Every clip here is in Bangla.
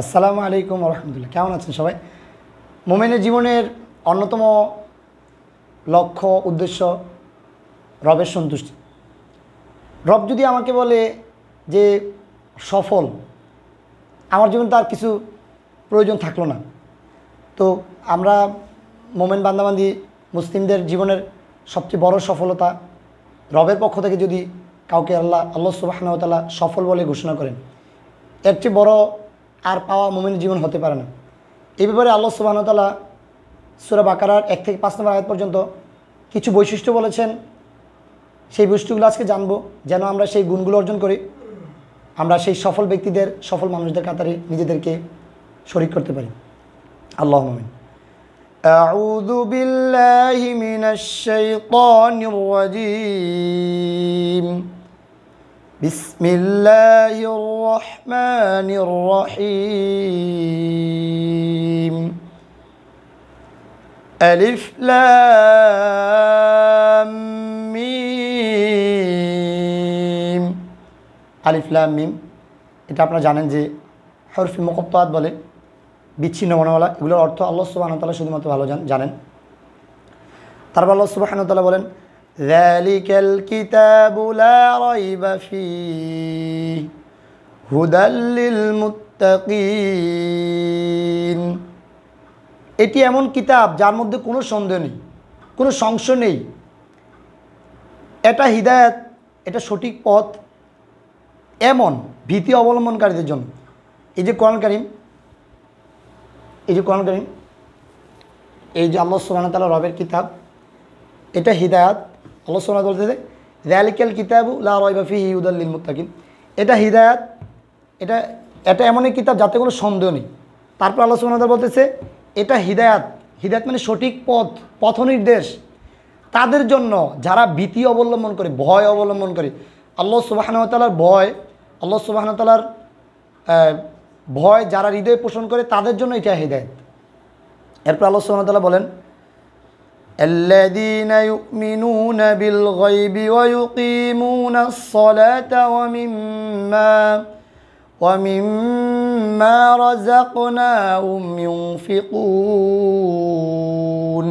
আসসালামু আলাইকুম আলহামদুলিল্লাহ কেমন আছেন সবাই মোমেনের জীবনের অন্যতম লক্ষ্য উদ্দেশ্য রবের সন্তুষ্টি রব যদি আমাকে বলে যে সফল আমার জীবন তার কিছু প্রয়োজন থাকলো না তো আমরা মোমেন বান্দাবান্দি মুসলিমদের জীবনের সবচেয়ে বড় সফলতা রবের পক্ষ থেকে যদি কাউকে আল্লাহ আল্লাহ সুবাহনতালা সফল বলে ঘোষণা করেন এর চেয়ে বড় আর পাওয়া মোমেনের জীবন হতে পারে না এ ব্যাপারে আল্লাহ সুবাহতালা সুরা বাকারার এক থেকে পাঁচ নম্বর আয়াত পর্যন্ত কিছু বৈশিষ্ট্য বলেছেন সেই বৈশিষ্ট্যগুলো আজকে জানবো যেন আমরা সেই গুণগুলো অর্জন করি আমরা সেই সফল ব্যক্তিদের সফল মানুষদের কাতারে নিজেদেরকে শরিক করতে পারি আল্লাহ মোমিন أعوذ بالله من الشيطان الرجيم بسم الله الرحمن الرحيم ألف لام মিম আলিফ লাম মিম এটা আপনারা জানেন যে হরফি মোকপ্তাত বলে বিচ্ছিন্ন মনোওয়ালা এগুলোর অর্থ আল্লাহ সুবাহতালা শুধুমাত্র ভালো জানেন তারপর আল্লাহ সুবাহানতালা বলেন ذلك الكتاب لا ريب فيه هدى للمتقين এটি এমন কিতাব যার মধ্যে কোনো সন্দেহ নেই কোনো সংশয় নেই এটা হৃদায়ত এটা সঠিক পথ এমন ভীতি অবলম্বনকারীদের জন্য এই যে কোরআন করিম এই যে কোরআন করিম এই যে আল্লাহ সুবাহ তালা রবের কিতাব এটা হৃদায়ত আল্লাহ সোনা বলতে যে র্যালিক্যাল কিতাবু লাফি ইউদাল্লিল মুতাকিম এটা হৃদায়াত এটা এটা এমন এক কিতাব যাতে কোনো সন্দেহ নেই তারপর আল্লাহ সোনাদার বলতেছে এটা হৃদায়াত হৃদায়ত মানে সঠিক পথ পথ নির্দেশ তাদের জন্য যারা ভীতি অবলম্বন করে ভয় অবলম্বন করে আল্লাহ তালার ভয় আল্লাহ সুবাহানতালার ভয় যারা হৃদয় পোষণ করে তাদের জন্য এটা হৃদায়ত এরপর আল্লাহ সুবাহতাল্লাহ বলেন الذين يؤمنون بالغيب ويقيمون الصلاة ومما ومما رزقناهم ينفقون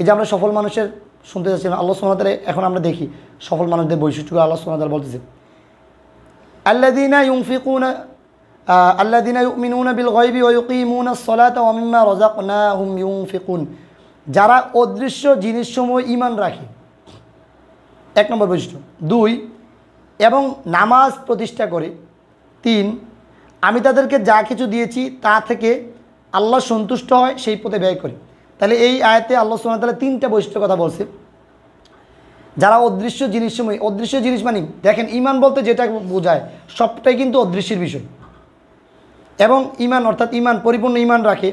إذا আমরা সফল মানুষের শুনতে যাচ্ছি আল্লাহ সুবহানাহু ওয়া তাআলা এখন আমরা দেখি সফল মানুষদের বৈশিষ্ট্য আল্লাহ সুবহানাহু ওয়া তাআলা বলতেছে الذين ينفقون الذين يؤمنون بالغيب ويقيمون الصلاة ومما رزقناهم ينفقون যারা অদৃশ্য জিনিস সময় ইমান রাখে এক নম্বর বৈশিষ্ট্য দুই এবং নামাজ প্রতিষ্ঠা করে তিন আমি তাদেরকে যা কিছু দিয়েছি তা থেকে আল্লাহ সন্তুষ্ট হয় সেই পথে ব্যয় করে তাহলে এই আয়তে আল্লাহ সোনা তাহলে তিনটা বৈশিষ্ট্য কথা বলছে যারা অদৃশ্য জিনিস সময় অদৃশ্য জিনিস মানে দেখেন ইমান বলতে যেটা বোঝায় সবটাই কিন্তু অদৃশ্যের বিষয় এবং ইমান অর্থাৎ ইমান পরিপূর্ণ ইমান রাখে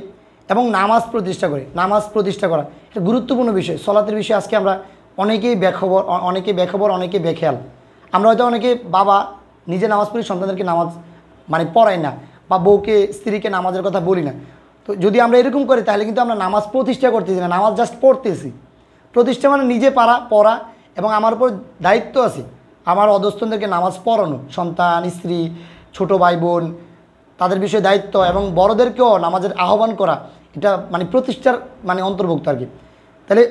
এবং নামাজ প্রতিষ্ঠা করে নামাজ প্রতিষ্ঠা করা এটা গুরুত্বপূর্ণ বিষয় সলাতের বিষয়ে আজকে আমরা অনেকেই বেখবর অনেকে বেখবর অনেকে বেখেয়াল আমরা হয়তো অনেকে বাবা নিজে নামাজ পড়ি সন্তানদেরকে নামাজ মানে পড়াই না বা বউকে স্ত্রীকে নামাজের কথা বলি না তো যদি আমরা এরকম করি তাহলে কিন্তু আমরা নামাজ প্রতিষ্ঠা করতেছি না নামাজ জাস্ট পড়তেছি প্রতিষ্ঠা মানে নিজে পারা পড়া এবং আমার উপর দায়িত্ব আছে আমার অধস্তনদেরকে নামাজ পড়ানো সন্তান স্ত্রী ছোট ভাই বোন তাদের বিষয়ে দায়িত্ব এবং বড়দেরকেও নামাজের আহ্বান করা এটা মানে প্রতিষ্ঠার মানে অন্তর্ভুক্ত আর কি তাহলে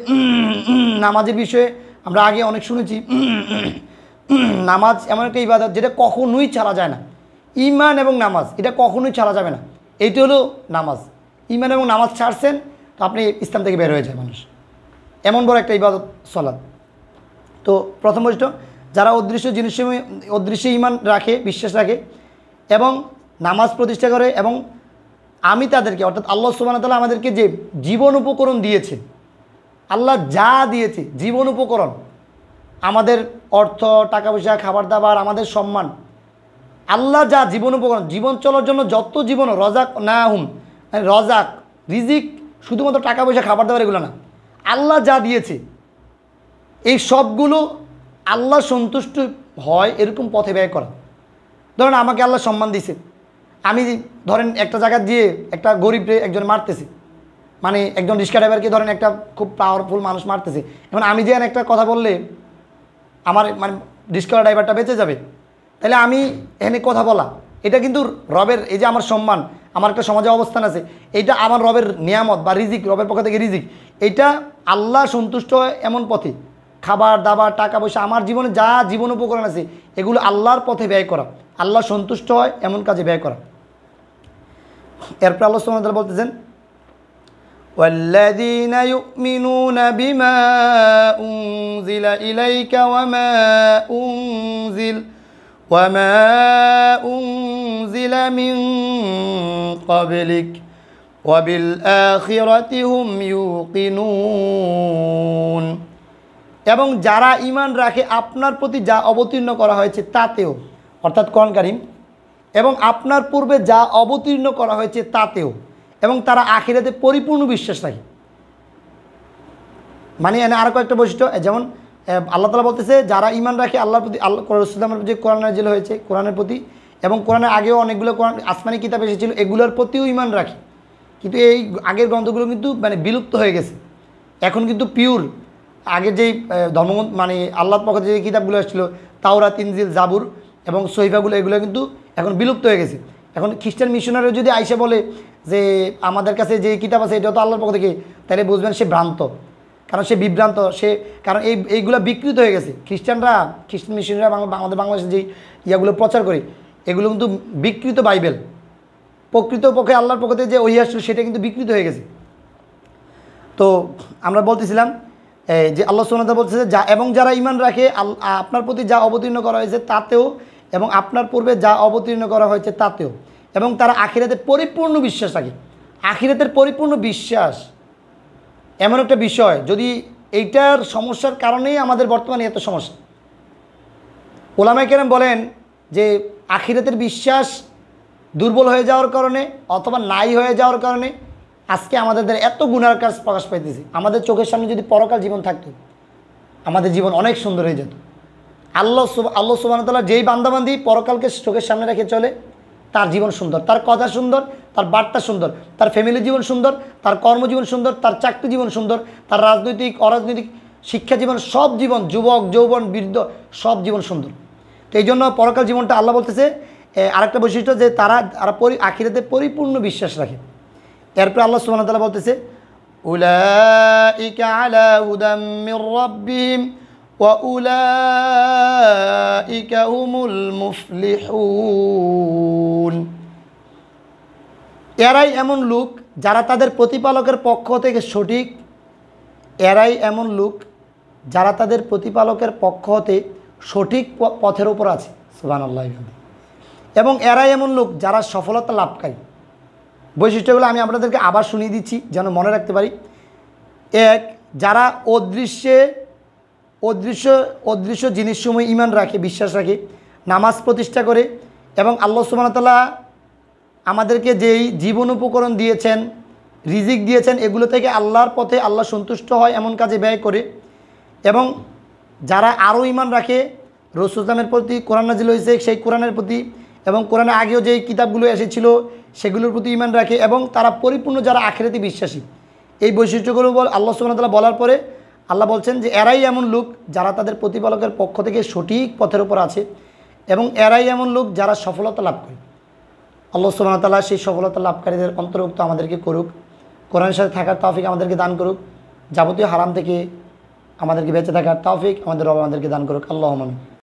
নামাজের বিষয়ে আমরা আগে অনেক শুনেছি নামাজ এমন একটা ইবাদত যেটা কখনোই ছাড়া যায় না ইমান এবং নামাজ এটা কখনোই ছাড়া যাবে না এইটি হলো নামাজ ইমান এবং নামাজ ছাড়ছেন তো আপনি ইসলাম থেকে বের হয়ে যায় মানুষ এমন বড় একটা ইবাদত সলাদ তো প্রথম বৈশিষ্ট্য যারা অদৃশ্য জিনিস অদৃশ্য ইমান রাখে বিশ্বাস রাখে এবং নামাজ প্রতিষ্ঠা করে এবং আমি তাদেরকে অর্থাৎ আল্লাহ সুবাহ তালা আমাদেরকে যে জীবন উপকরণ দিয়েছে আল্লাহ যা দিয়েছে জীবন উপকরণ আমাদের অর্থ টাকা পয়সা খাবার দাবার আমাদের সম্মান আল্লাহ যা জীবন উপকরণ জীবন চলার জন্য যত জীবন রজাক না হুম মানে রজাক রিজিক শুধুমাত্র টাকা পয়সা খাবার দাবার এগুলো না আল্লাহ যা দিয়েছে এই সবগুলো আল্লাহ সন্তুষ্ট হয় এরকম পথে ব্যয় করা ধরেন আমাকে আল্লাহ সম্মান দিয়েছে আমি ধরেন একটা জায়গা দিয়ে একটা গরিব একজন মারতেছি মানে একজন রিক্সা ড্রাইভারকে ধরেন একটা খুব পাওয়ারফুল মানুষ মারতেছে এখন আমি যে একটা কথা বললে আমার মানে রিক্সা ড্রাইভারটা বেঁচে যাবে তাহলে আমি এখানে কথা বলা এটা কিন্তু রবের এই যে আমার সম্মান আমার একটা সমাজে অবস্থান আছে এটা আমার রবের নিয়ামত বা রিজিক রবের পক্ষ থেকে রিজিক এটা আল্লাহ সন্তুষ্ট হয় এমন পথে খাবার দাবার টাকা পয়সা আমার জীবনে যা জীবন উপকরণ আছে এগুলো আল্লাহর পথে ব্যয় করা আল্লাহ সন্তুষ্ট হয় এমন কাজে ব্যয় করা এরপর আল্লাহ সুমতাল বলতেছেন والذين يؤمنون بما أنزل إليك وما أنزل وما أنزل من قبلك وبالآخرة هم يوقنون এবং যারা ইমান রাখে আপনার প্রতি যা অবতীর্ণ করা হয়েছে তাতেও অর্থাৎ কন কারিম এবং আপনার পূর্বে যা অবতীর্ণ করা হয়েছে তাতেও এবং তারা আখিরাতে পরিপূর্ণ বিশ্বাস রাখে মানে এনে আরও কয়েকটা বৈশিষ্ট্য যেমন আল্লাহ তালা বলতেছে যারা ইমান রাখে আল্লাহর প্রতি আল্লাহ প্রতি যে কোরআন নাজিল হয়েছে কোরআনের প্রতি এবং কোরআনের আগেও অনেকগুলো কোরআন আসমানি কিতাব এসেছিল এগুলোর প্রতিও ইমান রাখে কিন্তু এই আগের গ্রন্থগুলো কিন্তু মানে বিলুপ্ত হয়ে গেছে এখন কিন্তু পিওর আগের যেই ধর্ম মানে আল্লাহর পক্ষে যে কিতাবগুলো এসেছিলো তাওরা তিনজিল জাবুর এবং সহিফাগুলো এগুলো কিন্তু এখন বিলুপ্ত হয়ে গেছে এখন খ্রিস্টান মিশনারি যদি আইসে বলে যে আমাদের কাছে যে কিতাব আছে এটা তো আল্লাহর পক্ষ থেকে তাহলে বুঝবেন সে ভ্রান্ত কারণ সে বিভ্রান্ত সে কারণ এই এইগুলো বিকৃত হয়ে গেছে খ্রিস্টানরা খ্রিস্টান মিশনারিরা আমাদের বাংলাদেশে যে ইয়াগুলো প্রচার করে এগুলো কিন্তু বিকৃত বাইবেল প্রকৃত পক্ষে আল্লাহর পক্ষতে যে ঐহাস সেটা কিন্তু বিকৃত হয়ে গেছে তো আমরা বলতেছিলাম এই যে আল্লাহ সোনাদা বলছে যা এবং যারা ইমান রাখে আপনার প্রতি যা অবতীর্ণ করা হয়েছে তাতেও এবং আপনার পূর্বে যা অবতীর্ণ করা হয়েছে তাতেও এবং তারা আখিরাতে পরিপূর্ণ বিশ্বাস রাখে আখিরাতের পরিপূর্ণ বিশ্বাস এমন একটা বিষয় যদি এইটার সমস্যার কারণেই আমাদের বর্তমানে এত সমস্যা ওলামাই কেরাম বলেন যে আখিরাতের বিশ্বাস দুর্বল হয়ে যাওয়ার কারণে অথবা নাই হয়ে যাওয়ার কারণে আজকে আমাদের এত গুণার কাজ প্রকাশ পাইতেছি আমাদের চোখের সামনে যদি পরকাল জীবন থাকতো আমাদের জীবন অনেক সুন্দর হয়ে যেত আল্লাহ আল্লাহ সুবাহতাল্লাহ যেই বান্দাবান্দি পরকালকে চোখের সামনে রেখে চলে তার জীবন সুন্দর তার কথা সুন্দর তার বার্তা সুন্দর তার ফ্যামিলি জীবন সুন্দর তার কর্মজীবন সুন্দর তার চাকরি জীবন সুন্দর তার রাজনৈতিক অরাজনৈতিক শিক্ষা জীবন সব জীবন যুবক যৌবন বৃদ্ধ সব জীবন সুন্দর তো এই জন্য পরকাল জীবনটা আল্লাহ বলতেছে আরেকটা বৈশিষ্ট্য যে তারা তারা পরি আখিরাতে পরিপূর্ণ বিশ্বাস রাখে এরপরে আল্লাহ সুবাহ তালা বলতেছে এরাই এমন লোক যারা তাদের প্রতিপালকের পক্ষ থেকে সঠিক এরাই এমন লোক যারা তাদের প্রতিপালকের পক্ষ হতে সঠিক পথের উপর আছে সুবান আল্লাহ এবং এরাই এমন লোক যারা সফলতা লাভকারী বৈশিষ্ট্যগুলো আমি আপনাদেরকে আবার শুনিয়ে দিচ্ছি যেন মনে রাখতে পারি এক যারা অদৃশ্যে অদৃশ্য অদৃশ্য জিনিসসমূহ ইমান রাখে বিশ্বাস রাখে নামাজ প্রতিষ্ঠা করে এবং আল্লাহ সুবাহতাল্লাহ আমাদেরকে যেই জীবন উপকরণ দিয়েছেন রিজিক দিয়েছেন এগুলো থেকে আল্লাহর পথে আল্লাহ সন্তুষ্ট হয় এমন কাজে ব্যয় করে এবং যারা আরও ইমান রাখে রসুলামের প্রতি কোরআন নাজিল হয়েছে সেই কোরআনের প্রতি এবং কোরআনে আগেও যে কিতাবগুলো এসেছিল সেগুলোর প্রতি ইমান রাখে এবং তারা পরিপূর্ণ যারা আখেরাতে বিশ্বাসী এই বৈশিষ্ট্যগুলো বল আল্লাহ তালা বলার পরে আল্লাহ বলছেন যে এরাই এমন লোক যারা তাদের প্রতিপালকের পক্ষ থেকে সঠিক পথের ওপর আছে এবং এরাই এমন লোক যারা সফলতা লাভ করে আল্লাহ সুবাহতাল্লাহ সেই সফলতা লাভকারীদের অন্তর্ভুক্ত আমাদেরকে করুক কোরআনের সাথে থাকার তাফিক আমাদেরকে দান করুক যাবতীয় হারাম থেকে আমাদেরকে বেঁচে থাকার তাফিক আমাদের রব আমাদেরকে দান করুক আল্লাহ মামিন